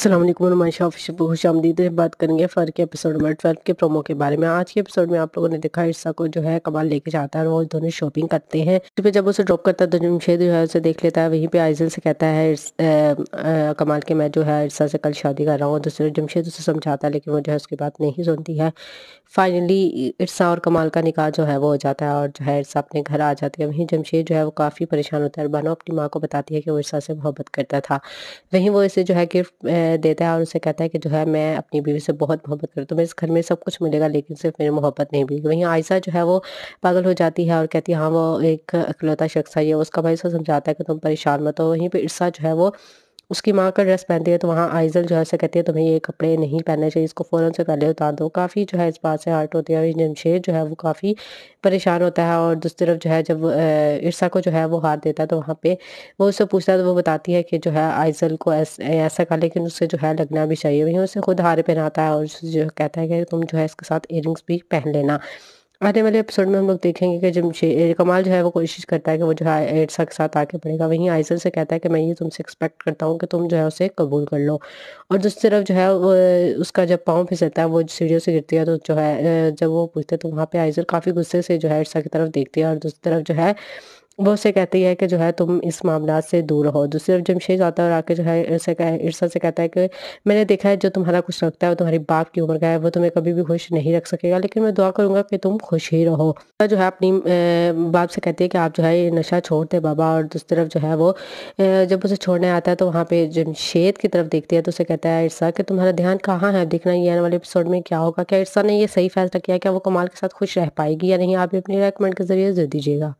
Aslam नुमाइशा official खुश आमदीद बात करेंगे फ़र के एपिसोड नंबर ट्वेल्व के प्रोमो के बारे में आज के एपिसोड में आप लोगों ने देखा ईर्षा को जो है कमाल लेके जाता है और वो दोनों शॉपिंग करते हैं तो फिर जब उसे ड्रॉप करता है तो जमशेद जो है उसे देख लेता है वहीं पे आइजल से कहता है कमाल के मैं जो है ईर्षा से कल शादी कर रहा हूँ दूसरे जमशेद उसे समझाता है लेकिन वो जो है उसकी बात नहीं सुनती है फाइनली ईर्षा और कमाल का निकाह जो है वो हो जाता है और जो है इरसा अपने घर आ जाती है वहीं जमशेद जो है वो काफ़ी परेशान होता है और बानो अपनी माँ को बताती है कि वो ईर्षा से मोहब्बत करता था वहीं वो इसे जो है कि देता है और उसे कहता है कि जो है मैं अपनी बीवी से बहुत मोहब्बत करता हूँ इस घर में सब कुछ मिलेगा लेकिन सिर्फ मेरी मोहब्बत नहीं मिलेगी वहीं आयशा जो है वो पागल हो जाती है और कहती है हाँ वो एक अकलौता शख्स है उसका भाई उसको समझाता है कि तुम परेशान मत हो वहीं पर ईर्षा जो है वो उसकी माँ का ड्रेस पहनती है तो वहाँ आइजल जो है से कहती है तुम्हें ये कपड़े नहीं पहनने चाहिए इसको फ़ौरन से पहले उतार दो काफ़ी जो है इस बात से हर्ट होती है और जमशेद जो है वो काफ़ी परेशान होता है और दूसरी तरफ जो है जब ईर्षा को जो है वो हार देता है तो वहाँ पे वो उससे पूछता है तो वो बताती है कि जो है आइजल को ऐसा कहा लेकिन उससे जो है लगना भी चाहिए वहीं उसे खुद हार पहनाता है और जो कहता है कि तुम जो है इसके साथ इयरिंग्स भी पहन लेना आने वाले एपिसोड में हम लोग देखेंगे कि जमशे कमाल जो है वो कोशिश करता है कि वो जो है एड्सा के साथ आके पड़ेगा वहीं आयसर से कहता है कि मैं ये तुमसे एक्सपेक्ट करता हूँ कि तुम जो है उसे कबूल कर लो और दूसरी तरफ जो है वो उसका जब पाँव फिसलता है वो सीढ़ियों से गिरती है तो जो है जब वो पूछते हैं तो वहाँ पर आयसर काफ़ी गुस्से से जो है एड्सा की तरफ देखती है और दूसरी तरफ जो है वो उसे कहती है कि जो है तुम इस मामला से दूर रहो दूसरी तरफ जमशेद आता है और आके जो है इरसा कह इरसा से कहता है कि मैंने देखा है जो तुम्हारा कुछ रखता है वो तुम्हारी बाप की उम्र का है वो तुम्हें कभी भी खुश नहीं रख सकेगा लेकिन मैं दुआ करूंगा कि तुम खुश ही रहो तो जो है अपनी बाप से कहती है कि आप जो है ये नशा छोड़ दे बाबा और दूसरी तरफ जो है वो जब उसे छोड़ने आता है तो वहाँ पे जमशेद की तरफ देखती है तो उसे कहता है इरसा कि तुम्हारा ध्यान कहाँ है देखना ये आने वाले एपिसोड में क्या होगा क्या इरसा ने ये सही फैसला किया क्या वो कमाल के साथ खुश रह पाएगी या नहीं आप अपनी रेकमेंड के जरिए दे दीजिएगा